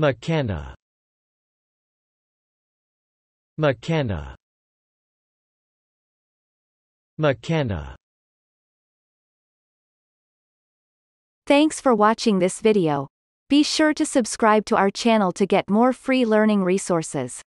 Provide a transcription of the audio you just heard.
McKenna McKenna McKenna Thanks for watching this video. Be sure to subscribe to our channel to get more free learning resources.